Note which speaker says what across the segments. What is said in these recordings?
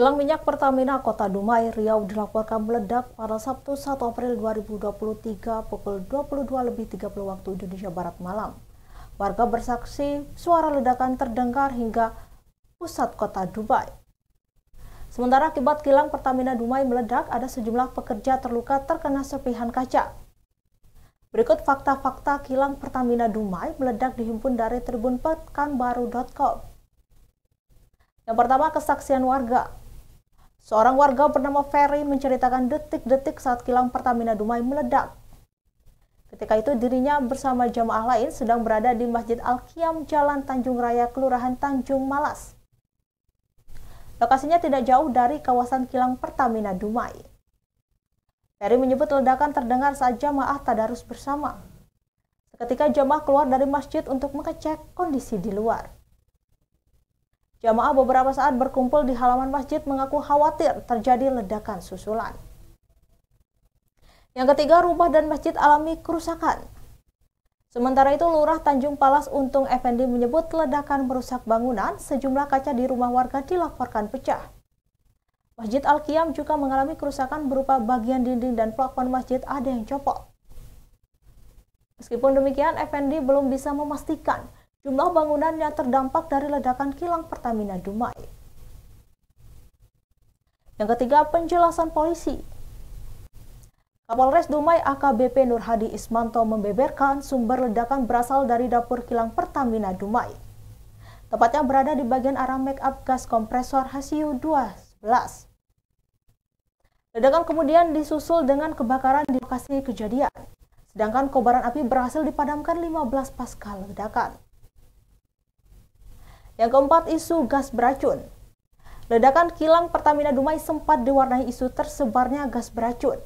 Speaker 1: Kilang minyak Pertamina Kota Dumai, Riau dilaporkan meledak pada Sabtu 1 April 2023 pukul 22 lebih 30 waktu Indonesia Barat malam. Warga bersaksi suara ledakan terdengar hingga pusat kota Dubai. Sementara akibat kilang Pertamina Dumai meledak, ada sejumlah pekerja terluka terkena serpihan kaca. Berikut fakta-fakta kilang Pertamina Dumai meledak dihimpun dari tribunpekanbaru.com. Yang pertama, kesaksian warga. Seorang warga bernama Ferry menceritakan detik-detik saat kilang Pertamina Dumai meledak. Ketika itu dirinya bersama jemaah lain sedang berada di Masjid Al-Qiyam Jalan Tanjung Raya, Kelurahan Tanjung Malas. Lokasinya tidak jauh dari kawasan kilang Pertamina Dumai. Ferry menyebut ledakan terdengar saat jamaah tadarus bersama. Seketika jemaah keluar dari masjid untuk mengecek kondisi di luar. Jamaah beberapa saat berkumpul di halaman masjid mengaku khawatir terjadi ledakan susulan. Yang ketiga, rumah dan masjid alami kerusakan. Sementara itu, Lurah Tanjung Palas Untung Effendi menyebut ledakan merusak bangunan, sejumlah kaca di rumah warga dilaporkan pecah. Masjid Al-Qiyam juga mengalami kerusakan berupa bagian dinding dan plafon masjid ada yang copot. Meskipun demikian, Effendi belum bisa memastikan Jumlah bangunan yang terdampak dari ledakan kilang Pertamina Dumai. Yang ketiga, penjelasan polisi. Kapolres Dumai AKBP Nurhadi Ismanto membeberkan sumber ledakan berasal dari dapur kilang Pertamina Dumai. Tepatnya berada di bagian arah make up gas kompresor HCU 211. Ledakan kemudian disusul dengan kebakaran di lokasi kejadian. Sedangkan kobaran api berhasil dipadamkan 15 pasca ledakan. Yang keempat, isu gas beracun. Ledakan kilang Pertamina Dumai sempat diwarnai isu tersebarnya gas beracun.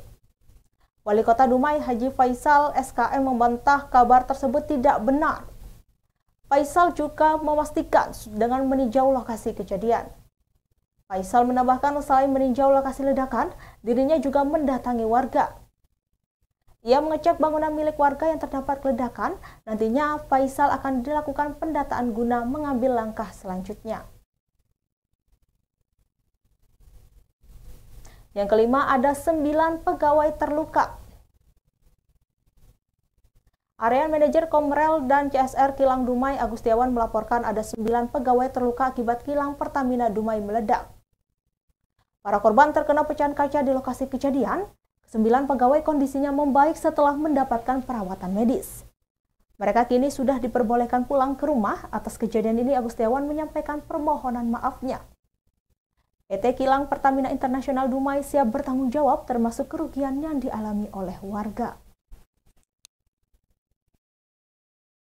Speaker 1: Wali Kota Dumai Haji Faisal SKM membantah kabar tersebut tidak benar. Faisal juga memastikan dengan meninjau lokasi kejadian. Faisal menambahkan selain meninjau lokasi ledakan, dirinya juga mendatangi warga. Ia mengecek bangunan milik warga yang terdapat ledakan. Nantinya Faisal akan dilakukan pendataan guna mengambil langkah selanjutnya. Yang kelima, ada sembilan pegawai terluka. Area Manajer Komrel dan CSR Kilang Dumai Agustiawan melaporkan ada sembilan pegawai terluka akibat kilang Pertamina Dumai meledak. Para korban terkena pecahan kaca di lokasi kejadian. Sembilan pegawai kondisinya membaik setelah mendapatkan perawatan medis. Mereka kini sudah diperbolehkan pulang ke rumah. Atas kejadian ini, Agustiawan menyampaikan permohonan maafnya. PT e Kilang Pertamina Internasional Dumai siap bertanggung jawab termasuk kerugian yang dialami oleh warga.